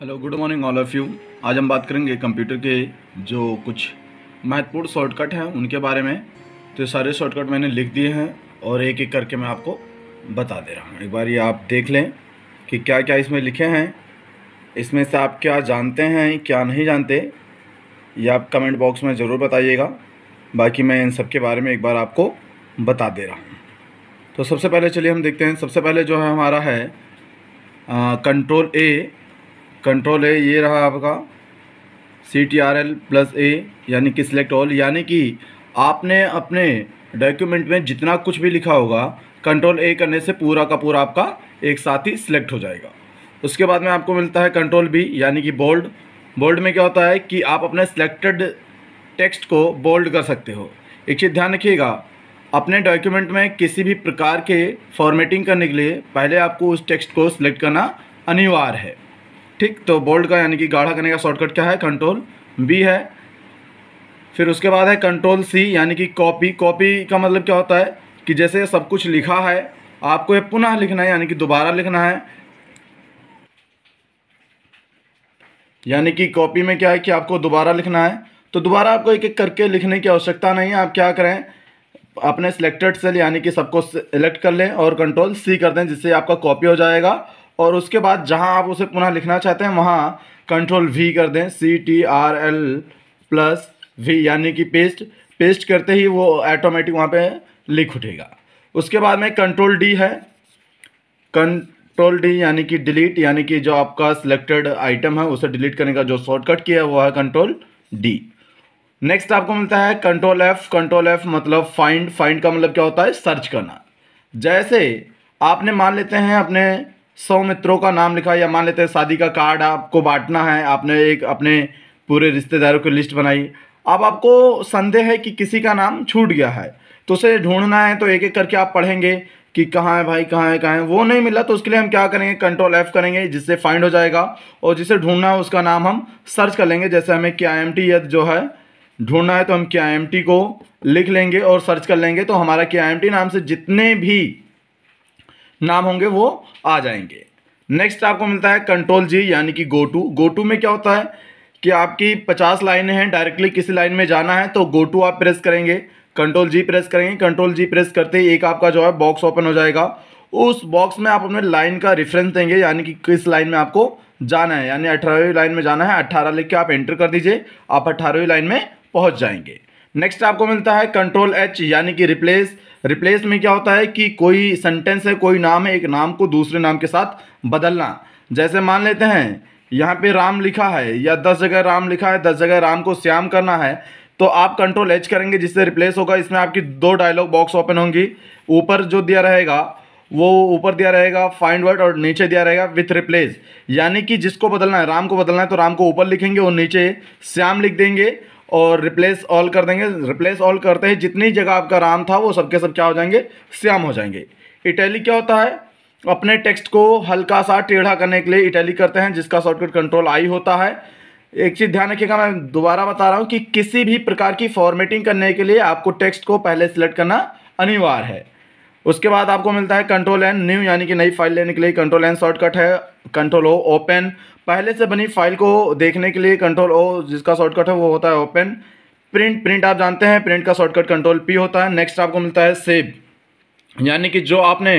hello good morning all of you आज हम बात करेंगे कंप्यूटर के जो कुछ महत्वपूर्ण शॉर्टकट हैं उनके बारे में तो सारे शॉर्टकट मैंने लिख दिए हैं और एक एक करके मैं आपको बता दे रहा हूँ एक बार ये आप देख लें कि क्या क्या इसमें लिखे हैं इसमें से आप क्या जानते हैं क्या नहीं जानते ये आप कमेंट बॉक्स में ज़रूर बताइएगा बाकी मैं इन सब के बारे में एक बार आपको बता दे रहा हूँ तो सबसे पहले चलिए हम देखते हैं सबसे पहले जो है हमारा है कंट्रोल ए कंट्रोल है ये रहा आपका C T R L plus A यानी कि सिलेक्ट ऑल यानी कि आपने अपने डॉक्यूमेंट में जितना कुछ भी लिखा होगा कंट्रोल ए करने से पूरा का पूरा आपका एक साथ ही सिलेक्ट हो जाएगा उसके बाद में आपको मिलता है कंट्रोल बी यानी कि बोल्ड बोल्ड में क्या होता है कि आप अपने सिलेक्टेड टेक्स्ट को बोल्ड कर सकते हो एक चीज़ ध्यान रखिएगा अपने डॉक्यूमेंट में किसी भी प्रकार के फॉर्मेटिंग करने के लिए पहले आपको उस टेक्स्ट को सिलेक्ट करना अनिवार्य है ठीक तो बोल्ड का यानी कि गाढ़ा करने का शॉर्टकट क्या है कंट्रोल बी है फिर उसके बाद है कंट्रोल सी यानी कि कॉपी कॉपी का मतलब क्या होता है कि जैसे सब कुछ लिखा है आपको ये पुनः लिखना है यानी कि दोबारा लिखना है यानी कि कॉपी में क्या है कि आपको दोबारा लिखना है तो दोबारा आपको एक एक करके लिखने की आवश्यकता नहीं है आप क्या करें अपने सिलेक्टेड सेल यानी कि सबको सेलेक्ट कर लें और कंट्रोल सी कर दें जिससे आपका कॉपी हो जाएगा और उसके बाद जहां आप उसे पुनः लिखना चाहते हैं वहां कंट्रोल वी कर दें C T R L plus V यानी कि पेस्ट पेस्ट करते ही वो ऐटोमेटिक वहाँ पे लिख उठेगा उसके बाद में कंट्रोल डी है कंट्रोल डी यानी कि डिलीट यानी कि जो आपका सिलेक्टेड आइटम है उसे डिलीट करने का जो शॉर्टकट किया है वो है कंट्रोल डी नेक्स्ट आपको मिलता है कंट्रोल एफ कंट्रोल एफ मतलब फाइंड फाइंड का मतलब क्या होता है सर्च करना जैसे आपने मान लेते हैं अपने सौ मित्रों का नाम लिखा या मान लेते हैं शादी का कार्ड आपको बांटना है आपने एक अपने पूरे रिश्तेदारों की लिस्ट बनाई अब आपको संदेह है कि किसी का नाम छूट गया है तो उसे ढूंढना है तो एक एक करके आप पढ़ेंगे कि कहाँ है भाई कहाँ है कहाँ है वो नहीं मिला तो उसके लिए हम क्या करेंगे कंट्रोल एफ करेंगे जिससे फाइंड हो जाएगा और जिसे ढूंढना है उसका नाम हम सर्च कर लेंगे जैसे हमें क्या एम टी जो है ढूंढना है तो हम क्या एम टी को लिख लेंगे और सर्च कर लेंगे तो हमारा क्या एम टी नाम से जितने भी नाम होंगे वो आ जाएंगे नेक्स्ट आपको मिलता है कंट्रोल जी यानी कि गो टू गो टू में क्या होता है कि आपकी पचास लाइनें हैं डायरेक्टली किसी लाइन में जाना है तो गो टू आप प्रेस करेंगे कंट्रोल जी प्रेस करेंगे कंट्रोल जी प्रेस करते ही एक आपका जो है बॉक्स ओपन हो जाएगा उस बॉक्स में आप अपने लाइन का रेफरेंस देंगे यानी कि किस लाइन में आपको जाना है यानी अठारहवीं लाइन में जाना है अट्ठारह लिख के आप एंटर कर दीजिए आप अट्ठारहवीं लाइन में पहुँच जाएंगे नेक्स्ट आपको मिलता है कंट्रोल एच यानी कि रिप्लेस रिप्लेस में क्या होता है कि कोई सेंटेंस है कोई नाम है एक नाम को दूसरे नाम के साथ बदलना जैसे मान लेते हैं यहाँ पे राम लिखा है या दस जगह राम लिखा है दस जगह राम को श्याम करना है तो आप कंट्रोल एच करेंगे जिससे रिप्लेस होगा इसमें आपकी दो डायलॉग बॉक्स ओपन होंगी ऊपर जो दिया रहेगा वो ऊपर दिया रहेगा फाइंड वर्ड और नीचे दिया रहेगा विथ रिप्लेस यानी कि जिसको बदलना है राम को बदलना है तो राम को ऊपर लिखेंगे और नीचे श्याम लिख देंगे और रिप्लेस ऑल कर देंगे रिप्लेस ऑल करते हैं जितनी जगह आपका राम था वो सबके सब क्या हो जाएंगे श्याम हो जाएंगे इटैली क्या होता है अपने टेक्स्ट को हल्का सा टेढ़ा करने के लिए इटैली करते हैं जिसका शॉर्टकट कंट्रोल आई होता है एक चीज़ ध्यान रखिएगा मैं दोबारा बता रहा हूँ कि किसी भी प्रकार की फॉर्मेटिंग करने के लिए आपको टेक्स्ट को पहले सिलेक्ट करना अनिवार्य है उसके बाद आपको मिलता है कंट्रोल एन न्यू यानी कि नई फाइल लेने के लिए कंट्रोल एन शॉर्टकट है कंट्रोल ओ ओपन पहले से बनी फाइल को देखने के लिए कंट्रोल ओ जिसका शॉर्टकट है वो होता है ओपन प्रिंट प्रिंट आप जानते हैं प्रिंट का शॉर्टकट कंट्रोल पी होता है नेक्स्ट आपको मिलता है सेव यानी कि जो आपने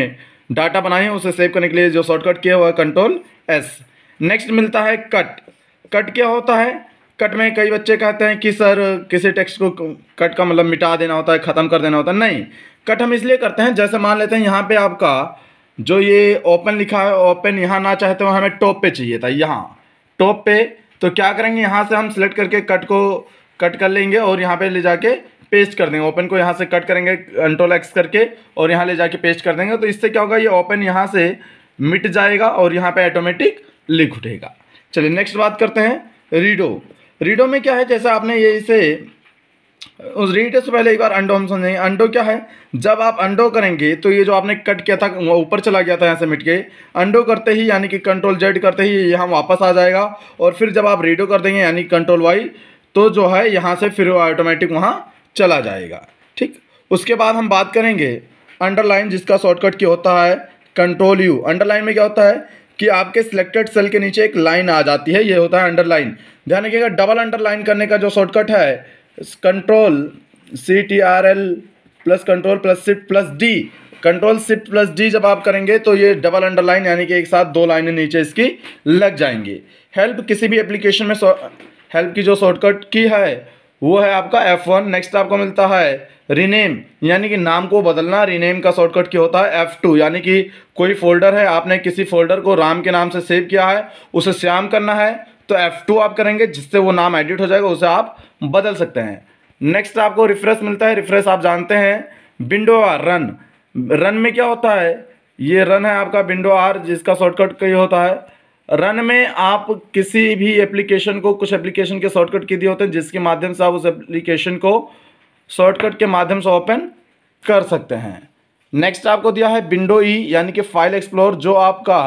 डाटा बनाए हैं उसे सेव करने के लिए जो शॉर्टकट किया हुआ है कंट्रोल एस नेक्स्ट मिलता है कट कट क्या होता है कट में कई बच्चे कहते हैं कि सर किसी टेक्स्ट को कट का मतलब मिटा देना होता है ख़त्म कर देना होता है नहीं कट हम इसलिए करते हैं जैसे मान लेते हैं यहाँ पे आपका जो ये ओपन लिखा है ओपन यहाँ ना चाहते हो तो हमें टॉप पे चाहिए था यहाँ टॉप पे तो क्या करेंगे यहाँ से हम सिलेक्ट करके कट को कट कर लेंगे और यहाँ पे ले जाके पेस्ट कर देंगे ओपन को यहाँ से कट करेंगे कंट्रोल एक्स करके और यहाँ ले जाके पेस्ट कर देंगे तो इससे क्या होगा ये ओपन यहाँ से मिट जाएगा और यहाँ पर ऑटोमेटिक लिख उठेगा चलिए नेक्स्ट बात करते हैं रीडो रीडो में क्या है जैसा आपने ये इसे उस रीटे से पहले एक बार अंडो हम समझेंगे अंडो क्या है जब आप अंडो करेंगे तो ये जो आपने कट किया था ऊपर चला गया था यहाँ से मिट के अंडो करते ही यानी कि कंट्रोल जेड करते ही यहाँ वापस आ जाएगा और फिर जब आप रीडो कर देंगे यानी कंट्रोल वाई तो जो है यहाँ से फिर ऑटोमेटिक वहाँ चला जाएगा ठीक उसके बाद हम बात करेंगे अंडरलाइन जिसका शॉर्टकट क्या होता है कंट्रोल यू अंडरलाइन में क्या होता है कि आपके सिलेक्टेड सेल के नीचे एक लाइन आ जाती है ये होता है अंडरलाइन ध्यान रखिएगा डबल अंडरलाइन करने का जो शॉर्टकट है control C T R L plus control plus shift plus D control shift plus D जब आप करेंगे तो ये डबल अंडरलाइन यानी कि एक साथ दो लाइनें नीचे इसकी लग जाएंगी हेल्प किसी भी एप्लीकेशन में हेल्प की जो शॉर्टकट की है वो है आपका एफ वन नेक्स्ट आपको मिलता है रीनेम यानी कि नाम को बदलना रीनेम का शॉर्टकट क्या होता है एफ़ टू यानी कि कोई फोल्डर है आपने किसी फोल्डर को राम के नाम से सेव किया है उसे श्याम करना है तो एफ टू आप करेंगे जिससे वो नाम एडिट हो जाएगा उसे आप बदल सकते हैं नेक्स्ट आपको रिफ्रेश मिलता है रिफ्रेश आप जानते हैं विंडो आर रन रन में क्या होता है ये रन है आपका विंडो आर जिसका शॉर्टकट कई होता है रन में आप किसी भी एप्लीकेशन को कुछ एप्लीकेशन के शॉर्टकट के दिए होते हैं जिसके माध्यम से आप उस एप्लीकेशन को शॉर्टकट के माध्यम से ओपन कर सकते हैं नेक्स्ट आपको दिया है विंडो ई e, यानी कि फाइल एक्सप्लोर जो आपका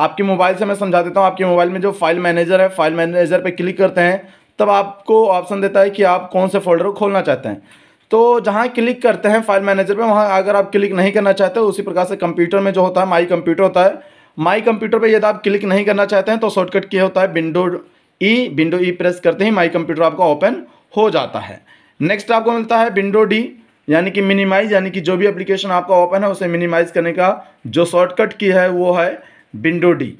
आपके मोबाइल से मैं समझा देता हूँ आपके मोबाइल में जो फाइल मैनेजर है फाइल मैनेजर पर क्लिक करते हैं तब आपको ऑप्शन देता है कि आप कौन से फोल्डर को खोलना चाहते हैं तो जहाँ क्लिक करते हैं फाइल मैनेजर पे वहाँ अगर आप क्लिक नहीं करना चाहते हो उसी प्रकार से कंप्यूटर में जो होता है माई कंप्यूटर होता है माई कंप्यूटर पे यदि आप क्लिक नहीं करना चाहते हैं तो शॉर्टकट की होता है window E window E press करते ही माई कंप्यूटर आपका ओपन हो जाता है नेक्स्ट आपको मिलता है विंडो डी यानी कि मिनिमाइज यानी कि जो भी अप्लीकेशन आपका ओपन है उसे मिनिमाइज करने का जो शॉर्टकट की है वो है विंडो डी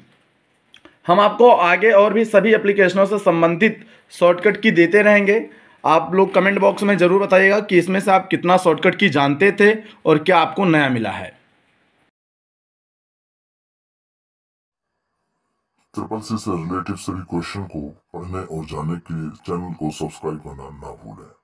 हम आपको आगे और भी सभी एप्लीकेशनों से संबंधित शॉर्टकट की देते रहेंगे आप लोग कमेंट बॉक्स में ज़रूर बताइएगा कि इसमें से आप कितना शॉर्टकट की जानते थे और क्या आपको नया मिला है ट्रिपल सी से रिलेटेड सभी क्वेश्चन को पढ़ने और जानने के लिए चैनल को सब्सक्राइब करना ना भूलें